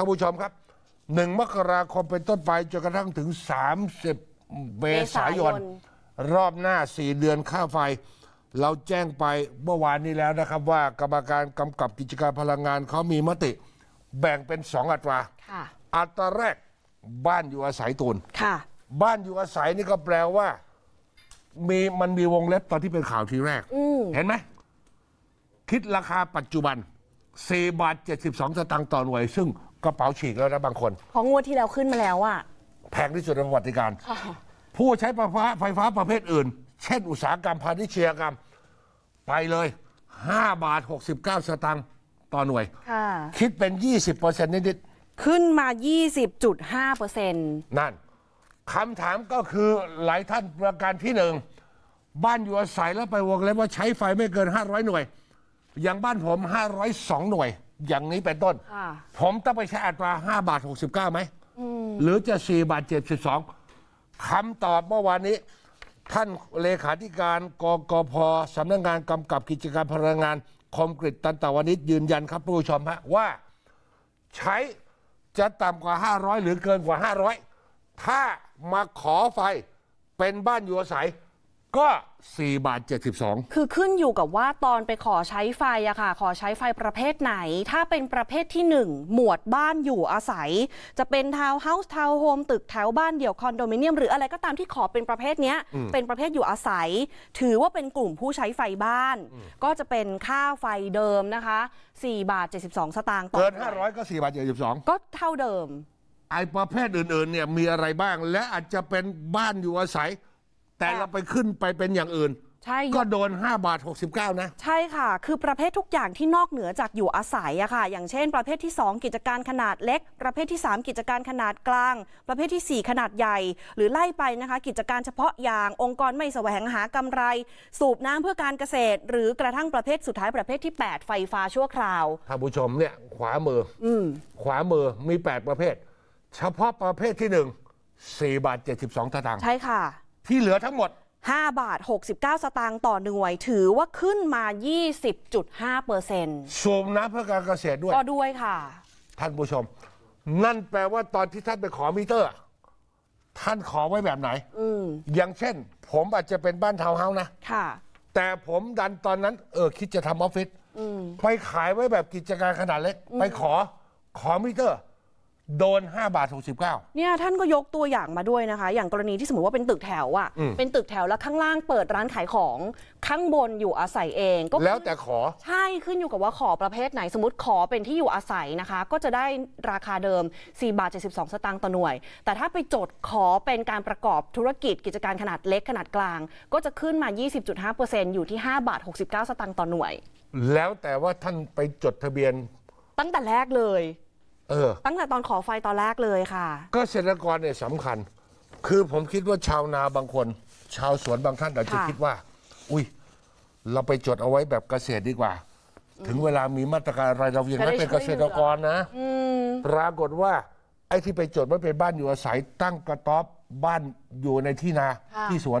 ท่านผู้ชมครับ หนึ่งมกราคมเป็นต้นไปจนกระทั่งถึง 30เมษายน รอบหน้า 4 เดือนค่าไฟ เราแจ้งไปเมื่อวานนี้แล้วนะครับว่ากรรมการกำกับกิจการพลังงานเขามีมติ แบ่งเป็นสองอัตราอัตราแรกบ้านอยู่อาศัยตูนบ้านอยู่อาศัยนี่ก็แปลว่า มีมันมีวงเล็บตอนที่เป็นข่าวทีแรกเห็นไหมคิดราคาปัจจุบัน4บาท72สตางค์ต่อหน่วย ซึ่งกระเป๋าฉีกแล้วนะบางคนของงวดที่แล้วขึ้นมาแล้วอะแพงที่สุดในประวัติการ ผู้ใช้ไฟฟ้าไฟฟ้าประเภทอื่น เช่นอุตสาหกรรม พาณิชยกรรม ไปเลย5บาท69 สตางค์ต่อหน่วยค่สคิดเป็น 20%นิด ๆขึ้นมา 20.5เปอร์เซ็นต์นั่นคำถามก็คือหลายท่านประการที่หนึ่ง บ้านอยู่อาศัยแล้วไปวงเล็บว่าใช้ไฟไม่เกิน 500 หน่วยอย่างบ้านผม502หน่วยอย่างนี้เป็นต้น ผมต้องไปใช้อัตราห้าบาทสิบเก้าไหมหรือจะสี่บาทเจ็ดสสิบองคำตอบเมื่อวานนี้ ท่านเลขาธิการกกพสำนักงงานกำกับกิจการพลังงาน คมกริตตันตวนิชยืนยันครับผู้ชมฮะว่า ใช้จะต่ำกว่าห้าร้อยหรือเกินกว่าห้าร้อยถ้ามาขอไฟเป็นบ้านอยู่อาศัยก็ 4 บาท 72 คือขึ้นอยู่กับว่าตอนไปขอใช้ไฟอะค่ะขอใช้ไฟประเภทไหน ถ้าเป็นประเภทที่ 1 หมวดบ้านอยู่อาศัย จะเป็นทาวน์เฮาส์ทาวน์โฮมตึกแถวบ้านเดี่ยวคอนโดมิเนียมหรืออะไรก็ตามที่ขอเป็นประเภทเนี้ยเป็นประเภทอยู่อาศัย ถือว่าเป็นกลุ่มผู้ใช้ไฟบ้าน ก็จะเป็นค่าไฟเดิมนะคะ4บาท 72 สตางค์ต่อเกิน 500 ก็4บาท72 ก็เท่าเดิมไอประเภทอื่นๆเนี่ยมีอะไรบ้างและอาจจะเป็นบ้านอยู่อาศัยแต่เราไปขึ้นไปเป็นอย่างอื่น ใช่ก็โดน 5 บาท 69 นะ ใช่ค่ะ คือประเภททุกอย่างที่นอกเหนือจากอยู่อาศัยอะค่ะ อย่างเช่นประเภทที่ 2 กิจการขนาดเล็ก ประเภทที่ 3 กิจการขนาดกลาง ประเภทที่ 4 ขนาดใหญ่หรือไล่ไปนะคะ กิจการเฉพาะอย่างองค์กรไม่แสวงหากำไร สูบน้ำเพื่อการเกษตร หรือกระทั่งประเภทสุดท้ายประเภทที่ 8 ไฟฟ้าชั่วคราวท่านผู้ชมเนี่ย ขวามืออืขวามือมี 8 ประเภท เฉพาะประเภทที่ 1 4บาท72สตางค์ใช่ค่ะที่เหลือทั้งหมด5บาท69 สตางค์ต่อหน่วยถือว่าขึ้นมา 20.5เปอร์เซ็นต์สูงนะเพื่อการเกษตรด้วยก็ด้วยค่ะ ท่านผู้ชม นั่นแปลว่าตอนที่ท่านไปขอมิเตอร์ ท่านขอไว้แบบไหนอย่างเช่น ผมอาจจะเป็นบ้านทาวน์เฮาส์นะค่ะ แต่ผมดันตอนนั้น เออคิดจะทำออฟฟิศไปขายไว้แบบกิจการขนาดเล็ก ไปขอ ขอมิเตอร์โดน 5 บาท69เนี่ยท่านก็ยกตัวอย่างมาด้วยนะคะ อย่างกรณีที่สมมติว่าเป็นตึกแถวอะ่ะเป็นตึกแถวแล้วข้างล่างเปิดร้านขายของข้างบนอยู่อาศัยเองก็แล้วแต่ขอ ใช่ ขึ้นอยู่กับว่าขอประเภทไหนสมมติขอเป็นที่อยู่อาศัยนะคะ ก็จะได้ราคาเดิม 4 บาท 72 สตางค์ต่อหน่วย แต่ถ้าไปจดขอเป็นการประกอบธุรกิจกิจการขนาดเล็กขนาดกลาง ก็จะขึ้นมา 20.5%อยู่ที่5บาท69 สตางค์ต่อหน่วย แล้วแต่ว่าท่านไปจดทะเบียน ตั้งแต่แรกเลยเออตั้งแต่ตอนขอไฟตอนแรกเลยค่ะก็เกษตรกรเนี่ยสำคัญ คือผมคิดว่าชาวนาบางคน ชาวสวนบางท่านอาจจะคิดว่า อุ้ย เราไปจดเอาไว้แบบเกษตรดีกว่า ถึงเวลามีมาตรการอะไรเรายางัมนเป็นเกษตรกรนะปรากฏว่าไอ้ที่ไปจดไม่เป็นบ้านอยู่อาศัย ตั้งกระต๊อบบ้านอยู่ในที่นาที่สวน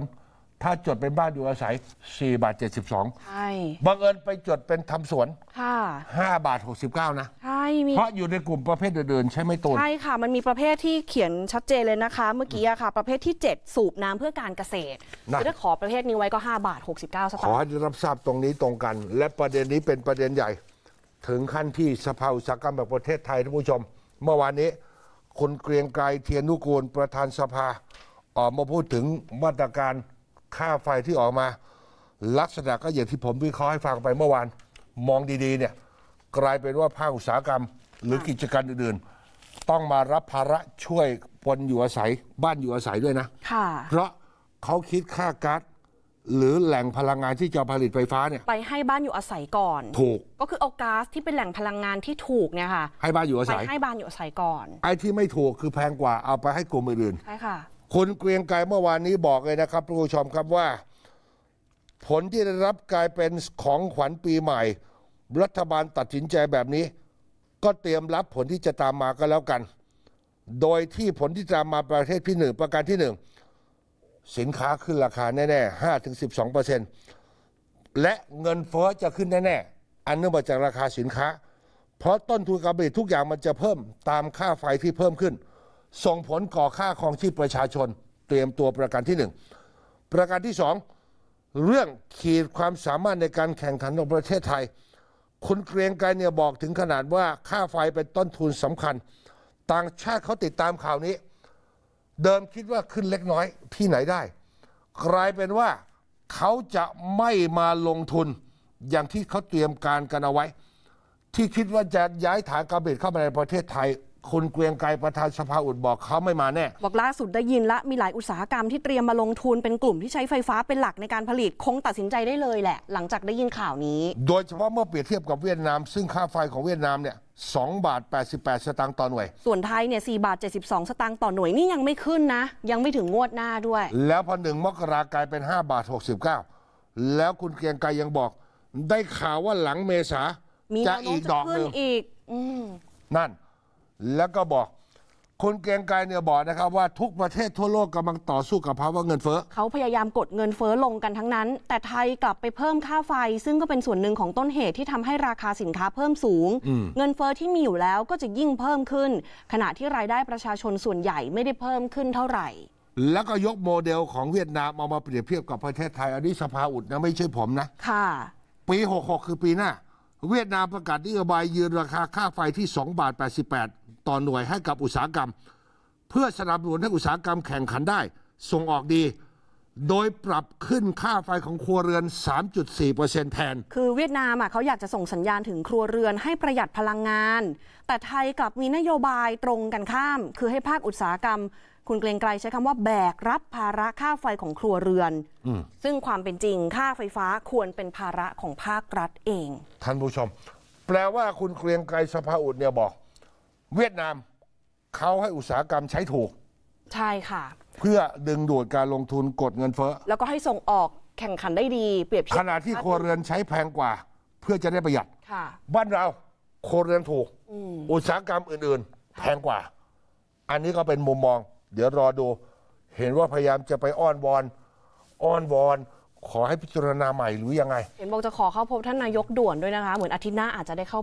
ถ้าจดเป็นบ้านอยู่อาศัย 4 บาท 72ใช่ บังเอิญไปจดเป็นทำสวนค่ะ5บาท 69 นะใช่เพราะอยู่ในกลุ่มประเภทเดินๆใช่ไหมตูนใช่ค่ะ มันมีประเภทที่เขียนชัดเจนเลยนะคะ เมื่อกี้อะค่ะ ประเภทที่ 7 สูบน้ำเพื่อการเกษตระคือถ้าขอประเภทนี้ไว้ก็5บาท 69สตางขอให้ได้รับทราบตรงนี้ตรงกัน และประเด็นนี้เป็นประเด็นใหญ่ถึงขั้นที่สภาอุตสาหกรรมแบบประเทศไทยท่านผู้ชม เมื่อวานนี้คุณเกรียงไกรเทียนนุกูลประธานสภาออกมาพูดถึงมาตรการค่าไฟที่ออกมาลักษณะก็อย่างที่ผมวิเคราะห์ให้ฟังไปเมื่อวานมองดีๆเนี่ยกลายเป็นว่าภาคอุตสาหกรรม หรือกิจการอื่นๆ ต้องมารับภาระช่วยปนอยู่อาศัยบ้านอยู่อาศัยด้วยนะ ค่ะ เพราะเขาคิดค่าก๊าซหรือแหล่งพลังงานที่จะผลิตไฟฟ้าเนี่ยไปให้บ้านอยู่อาศัยก่อน ถูกก็คือเอาก๊าซที่เป็นแหล่งพลังงานที่ถูกเนี่ยค่ะให้บ้านอยู่อาศัยไปให้บ้านอยู่อาศัยก่อน ไอ้ที่ไม่ถูกคือแพงกว่าเอาไปให้กลุ่มอื่นใช่ค่ะคุณเกรียงไกรเมื่อวานนี้บอกเลยนะครับผู้ชมครับว่า ผลที่ได้รับกลายเป็นของขวัญปีใหม่ รัฐบาลตัดสินใจแบบนี้ ก็เตรียมรับผลที่จะตามมาก็แล้วกัน โดยที่ผลที่ตามมาประเทศที่หนึ่งประการที่หนึ่งสินค้าขึ้นราคาแน่ๆห้าถึงสิบสองเปอร์เซ็นต์และเงินเฟ้อจะขึ้นแน่ๆ อันเนื่องมาจากราคาสินค้า เพราะต้นทุนการผลิตทุกอย่างมันจะเพิ่มตามค่าไฟที่เพิ่มขึ้นส่งผลก่อค่าครองชีพประชาชน เตรียมตัวประกันที่หนึ่งประการที่สองเรื่องขีดความสามารถในการแข่งขันของประเทศไทย คุณเกรียงไกรเนี่ยบอกถึงขนาดว่าค่าไฟเป็นต้นทุนสำคัญ ต่างชาติเขาติดตามข่าวนี้ เดิมคิดว่าขึ้นเล็กน้อยที่ไหนได้กลายเป็นว่าเขาจะไม่มาลงทุนอย่างที่เขาเตรียมการกันเอาไว้ ที่คิดว่าจะย้ายฐานการผลิตเข้ามาในประเทศไทยคุณเกรียงไกรประธานสภาอุดบอกเขาไม่มาแน่ บอกล่าสุดได้ยินละ มีหลายอุตสาหกรรมที่เตรียมมาลงทุนเป็นกลุ่มที่ใช้ไฟฟ้าเป็นหลักในการผลิตคงตัดสินใจได้เลยแหละ หลังจากได้ยินข่าวนี้ โดยเฉพาะเมื่อเปรียบเทียบกับเวียดนาม ซึ่งค่าไฟของเวียดนามเนี่ยสองบาท 88 สตางค์ต่อหน่วย ส่วนไทยเนี่ยสบาท72 สตางค์ต่อหน่วยนี่ยังไม่ขึ้นนะ ยังไม่ถึงงวดหน้าด้วย แล้วพอหนึ่งมกรากลายเป็น5บาท69 แล้วคุณเกรียงไกรยังบอก ได้ข่าวว่าหลังเมษาจะอีกดอกหนึ่งอีกนั่นแล้วก็บอกคนเกรงไกรเนี่ยบอกนะครับว่า ทุกประเทศทั่วโลกกำลังต่อสู้กับภาวะเงินเฟ้อเขาพยายามกดเงินเฟ้อลงกันทั้งนั้นแต่ไทยกลับไปเพิ่มค่าไฟ ซึ่งก็เป็นส่วนหนึ่งของต้นเหตุที่ทำให้ราคาสินค้าเพิ่มสูง เงินเฟ้อที่มีอยู่แล้วก็จะยิ่งเพิ่มขึ้น ขณะที่รายได้ประชาชนส่วนใหญ่ไม่ได้เพิ่มขึ้นเท่าไหร่ แล้วก็ยกโมเดลของเวียดนาม เอามาเปรียบเทียบกับประเทศไทยอันนี้สภาอุดนะไม่ใช่ผมนะค่ะปี66คือปีหน้าเวียดนามประกาศนโยบายยืนราคาค่าไฟที่2บาท88ต่อหน่วยให้กับอุตสาหกรรม เพื่อสนับสนุนให้อุตสาหกรรมแข่งขันได้ ส่งออกดี โดยปรับขึ้นค่าไฟของครัวเรือน 3.4%แทน คือเวียดนามเขาอยากจะส่งสัญญาณถึงครัวเรือนให้ประหยัดพลังงาน แต่ไทยกลับมีนโยบายตรงกันข้าม คือให้ภาคอุตสาหกรรม คุณเกรงไกลใช้คำว่าแบกรับภาระค่าไฟของครัวเรือนอซึ่งความเป็นจริงค่าไฟฟ้าควรเป็นภาระของภาครัฐเอง ท่านผู้ชม แปลว่าคุณเกรียงไกรสภาอุดเนี่ยบอกเวียดนาม เขาให้อุตสาหกรรมใช้ถูก ใช่ค่ะ เพื่อดึงดูดการลงทุน กดเงินเฟ้อ แล้วก็ให้ส่งออกแข่งขันได้ดี เปรียบเทียบขณะที่ครัวเรือนใช้แพงกว่า เพื่อจะได้ประหยัดค่ะบ้านเราครัวเรือนถูกออุตสาหกรรมอื่นๆ แพงกว่า อันนี้ก็เป็นมุมมอง เดี๋ยวรอดู เห็นว่าพยายามจะไปอ้อนวอน อ้อนวอน ขอให้พิจารณาใหม่หรือยังไงเห็นบอกจะขอเข้าพบท่านนายกด่วนด้วยนะคะเหมือนอาทิตย์หน้าอาจจะได้เข้า